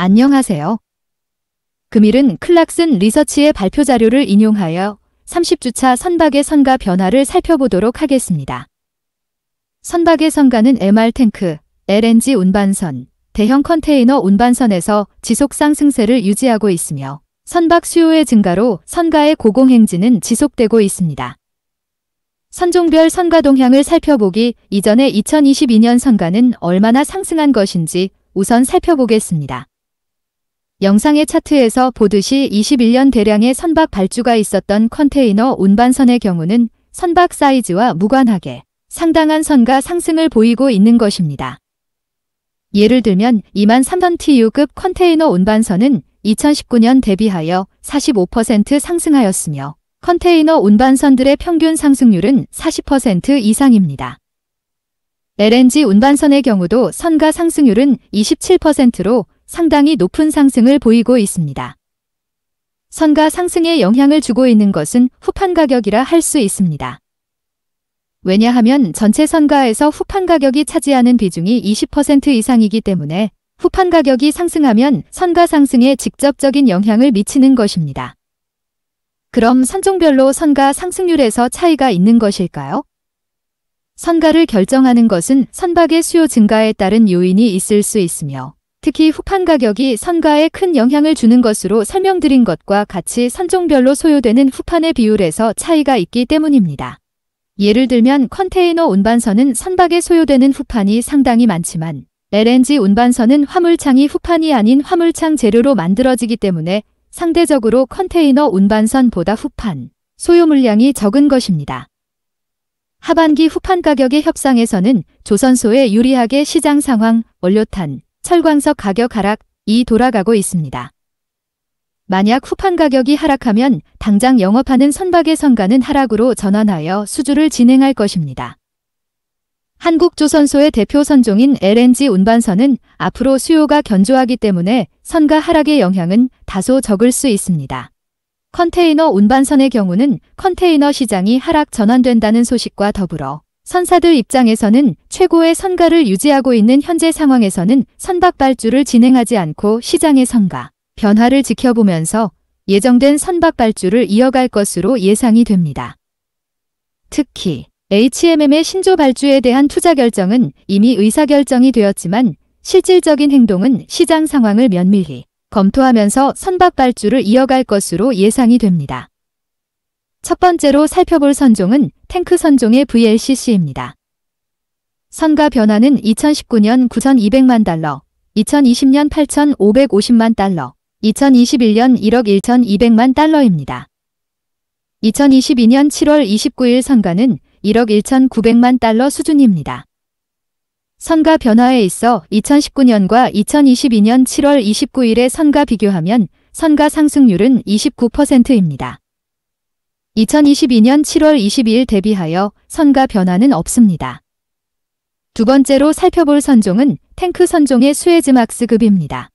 안녕하세요. 금일은 클락슨 리서치의 발표 자료를 인용하여 30주차 선박의 선가 변화를 살펴보도록 하겠습니다. 선박의 선가는 MR 탱크, LNG 운반선, 대형 컨테이너 운반선에서 지속 상승세를 유지하고 있으며 선박 수요의 증가로 선가의 고공행진은 지속되고 있습니다. 선종별 선가 동향을 살펴보기 이전에 2022년 선가는 얼마나 상승한 것인지 우선 살펴보겠습니다. 영상의 차트에서 보듯이 21년 대량의 선박 발주가 있었던 컨테이너 운반선의 경우는 선박 사이즈와 무관하게 상당한 선가 상승을 보이고 있는 것입니다. 예를 들면 2 3 0 t u 급 컨테이너 운반선은 2019년 대비하여 45% 상승하였으며 컨테이너 운반선들의 평균 상승률은 40% 이상입니다. LNG 운반선의 경우도 선가 상승률은 27%로 상당히 높은 상승을 보이고 있습니다. 선가 상승에 영향을 주고 있는 것은 후판 가격이라 할 수 있습니다. 왜냐하면 전체 선가에서 후판 가격이 차지하는 비중이 20% 이상이기 때문에 후판 가격이 상승하면 선가 상승에 직접적인 영향을 미치는 것입니다. 그럼 선종별로 선가 상승률에서 차이가 있는 것일까요? 선가를 결정하는 것은 선박의 수요 증가에 따른 요인이 있을 수 있으며 특히 후판 가격이 선가에 큰 영향을 주는 것으로 설명드린 것과 같이 선종별로 소요되는 후판의 비율에서 차이가 있기 때문입니다. 예를 들면 컨테이너 운반선은 선박에 소요되는 후판이 상당히 많지만 LNG 운반선은 화물창이 후판이 아닌 화물창 재료로 만들어지기 때문에 상대적으로 컨테이너 운반선보다 후판, 소요 물량이 적은 것입니다. 하반기 후판 가격의 협상에서는 조선소에 유리하게 시장 상황, 원료탄, 철광석 가격 하락, 이 돌아가고 있습니다. 만약 후판 가격이 하락하면 당장 영업하는 선박의 선가는 하락으로 전환하여 수주를 진행할 것입니다. 한국조선소의 대표 선종인 LNG 운반선은 앞으로 수요가 견조하기 때문에 선가 하락의 영향은 다소 적을 수 있습니다. 컨테이너 운반선의 경우는 컨테이너 시장이 하락 전환된다는 소식과 더불어 선사들 입장에서는 최고의 선가를 유지하고 있는 현재 상황에서는 선박 발주를 진행하지 않고 시장의 선가, 변화를 지켜보면서 예정된 선박 발주를 이어갈 것으로 예상이 됩니다. 특히 HMM의 신조 발주에 대한 투자 결정은 이미 의사결정이 되었지만 실질적인 행동은 시장 상황을 면밀히 검토하면서 선박 발주를 이어갈 것으로 예상이 됩니다. 첫 번째로 살펴볼 선종은 탱크 선종의 VLCC입니다. 선가 변화는 2019년 9,200만 달러, 2020년 8,550만 달러, 2021년 1억 1,200만 달러입니다. 2022년 7월 29일 선가는 1억 1,900만 달러 수준입니다. 선가 변화에 있어 2019년과 2022년 7월 29일의 선가 비교하면 선가 상승률은 29%입니다. 2022년 7월 22일 대비하여 선가 변화는 없습니다. 두 번째로 살펴볼 선종은 탱크 선종의 수에즈막스급입니다.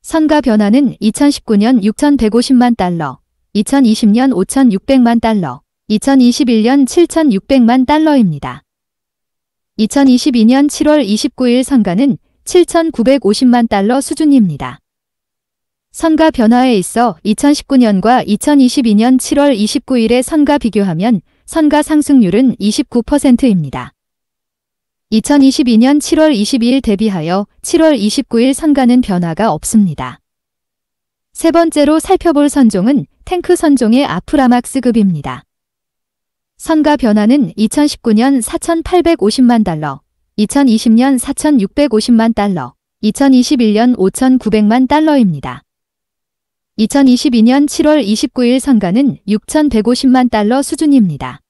선가 변화는 2019년 6,150만 달러, 2020년 5,600만 달러, 2021년 7,600만 달러입니다. 2022년 7월 29일 선가는 7,950만 달러 수준입니다. 선가 변화에 있어 2019년과 2022년 7월 29일의 선가 비교하면 선가 상승률은 29%입니다. 2022년 7월 22일 대비하여 7월 29일 선가는 변화가 없습니다. 세 번째로 살펴볼 선종은 탱크 선종의 아프라막스급입니다. 선가 변화는 2019년 4,850만 달러, 2020년 4,650만 달러, 2021년 5,900만 달러입니다. 2022년 7월 29일 선가는 6,150만 달러 수준입니다.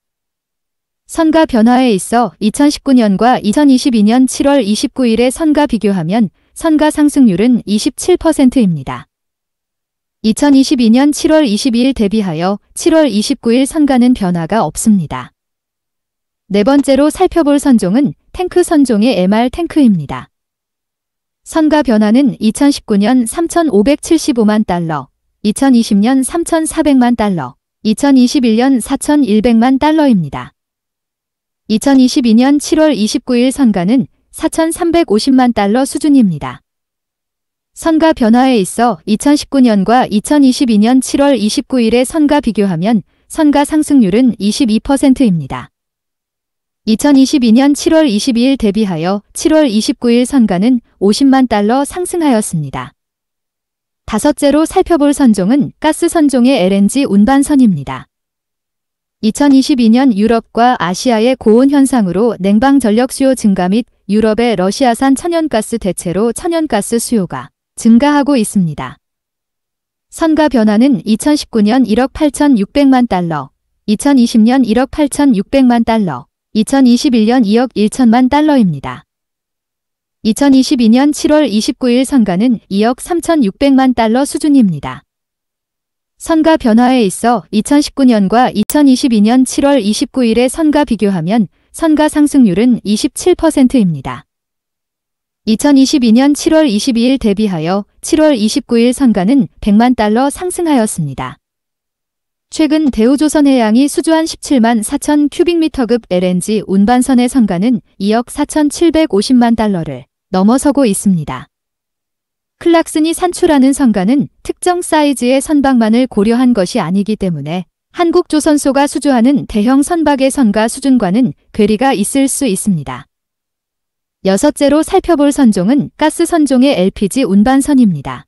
선가 변화에 있어 2019년과 2022년 7월 29일의 선가 비교하면 선가 상승률은 27%입니다. 2022년 7월 22일 대비하여 7월 29일 선가는 변화가 없습니다. 네 번째로 살펴볼 선종은 탱크 선종의 MR 탱크입니다. 선가 변화는 2019년 3,575만 달러, 2020년 3,400만 달러, 2021년 4,100만 달러입니다. 2022년 7월 29일 선가는 4,350만 달러 수준입니다. 선가 변화에 있어 2019년과 2022년 7월 29일의 선가 비교하면 선가 상승률은 22%입니다. 2022년 7월 22일 대비하여 7월 29일 선가는 50만 달러 상승하였습니다. 다섯째로 살펴볼 선종은 가스 선종의 LNG 운반선입니다. 2022년 유럽과 아시아의 고온 현상으로 냉방 전력 수요 증가 및 유럽의 러시아산 천연가스 대체로 천연가스 수요가 증가하고 있습니다. 선가 변화는 2019년 1억 8,600만 달러, 2020년 1억 8,600만 달러, 2021년 2억 1천만 달러입니다. 2022년 7월 29일 선가는 2억 3,600만 달러 수준입니다. 선가 변화에 있어 2019년과 2022년 7월 29일의 선가 비교하면 선가 상승률은 27%입니다. 2022년 7월 22일 대비하여 7월 29일 선가는 100만 달러 상승하였습니다. 최근 대우조선해양이 수주한 17만 4천 큐빅미터급 LNG 운반선의 선가는 2억 4,750만 천 달러를 넘어서고 있습니다. 클락슨이 산출하는 선가는 특정 사이즈의 선박만을 고려한 것이 아니기 때문에 한국 조선소가 수주하는 대형 선박의 선가 수준과는 괴리가 있을 수 있습니다. 여섯째로 살펴볼 선종은 가스 선종의 LPG 운반선입니다.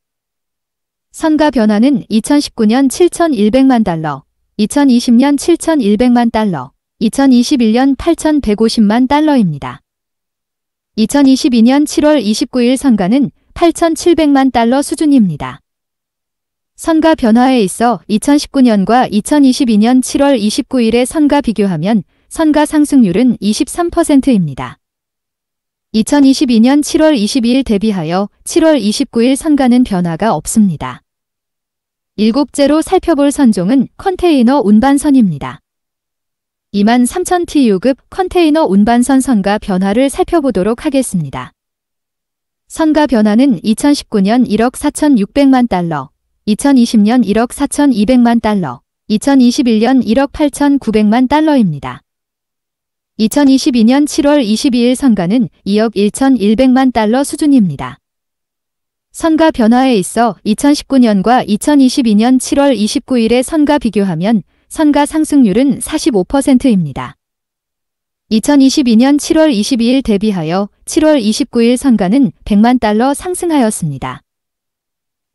선가 변화는 2019년 7,100만 달러, 2020년 7,100만 달러, 2021년 8,150만 달러입니다. 2022년 7월 29일 선가는 8,700만 달러 수준입니다. 선가 변화에 있어 2019년과 2022년 7월 29일의 선가 비교하면 선가 상승률은 23%입니다. 2022년 7월 22일 대비하여 7월 29일 선가는 변화가 없습니다. 일곱째로 살펴볼 선종은 컨테이너 운반선입니다. 23,000TU급 컨테이너 운반선 선가 변화를 살펴보도록 하겠습니다. 선가 변화는 2019년 1억 4,600만 달러, 2020년 1억 4,200만 달러, 2021년 1억 8,900만 달러입니다. 2022년 7월 22일 선가는 2억 1,100만 달러 수준입니다. 선가 변화에 있어 2019년과 2022년 7월 29일의 선가 비교하면 선가 상승률은 45%입니다. 2022년 7월 22일 대비하여 7월 29일 선가는 100만 달러 상승하였습니다.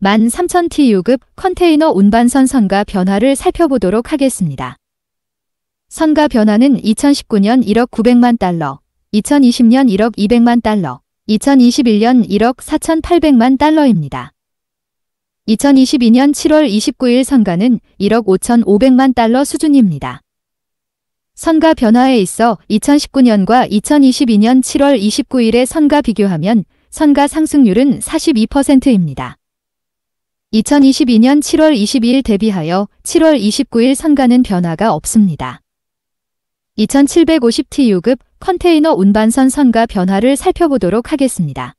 13,000TU급 컨테이너 운반선 선가 변화를 살펴보도록 하겠습니다. 선가 변화는 2019년 1억 900만 달러, 2020년 1억 200만 달러, 2021년 1억 4,800만 달러입니다. 2022년 7월 29일 선가는 1억 5,500만 달러 수준입니다. 선가 변화에 있어 2019년과 2022년 7월 29일의 선가 비교하면 선가 상승률은 42%입니다. 2022년 7월 22일 대비하여 7월 29일 선가는 변화가 없습니다. 2750TU급 컨테이너 운반선 선가 변화를 살펴보도록 하겠습니다.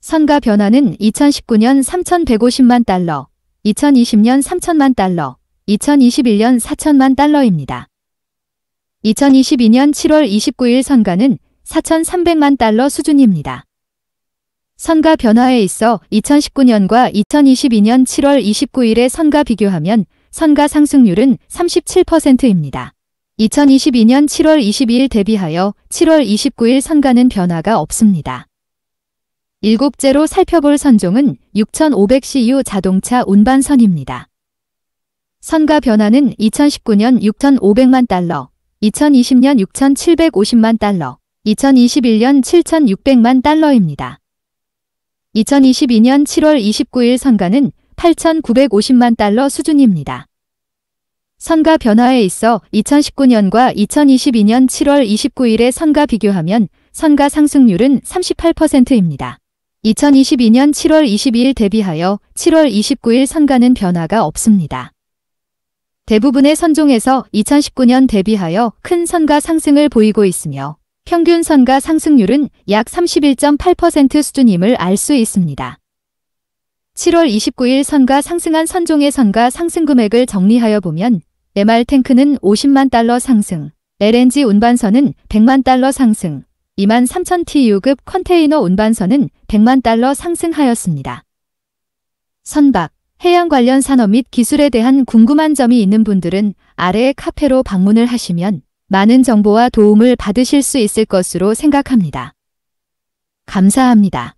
선가 변화는 2019년 3,150만 달러, 2020년 3천만 달러, 2021년 4천만 달러입니다. 2022년 7월 29일 선가는 4,300만 달러 수준입니다. 선가 변화에 있어 2019년과 2022년 7월 29일의 선가 비교하면 선가 상승률은 37%입니다. 2022년 7월 22일 대비하여 7월 29일 선가는 변화가 없습니다. 일곱째로 살펴볼 선종은 6500CU 자동차 운반선입니다. 선가 변화는 2019년 6,500만 달러, 2020년 6,750만 달러, 2021년 7,600만 달러입니다. 2022년 7월 29일 선가는 8,950만 달러 수준입니다. 선가 변화에 있어 2019년과 2022년 7월 29일의 선가 비교하면 선가 상승률은 38%입니다. 2022년 7월 22일 대비하여 7월 29일 선가는 변화가 없습니다. 대부분의 선종에서 2019년 대비하여 큰 선가 상승을 보이고 있으며 평균 선가 상승률은 약 31.8% 수준임을 알 수 있습니다. 7월 29일 선가 상승한 선종의 선가 상승 금액을 정리하여 보면 MR 탱크는 50만 달러 상승, LNG 운반선은 100만 달러 상승, 2 3 0 0 0 TU급 컨테이너 운반선은 100만 달러 상승하였습니다. 선박, 해양 관련 산업 및 기술에 대한 궁금한 점이 있는 분들은 아래의 카페로 방문을 하시면 많은 정보와 도움을 받으실 수 있을 것으로 생각합니다. 감사합니다.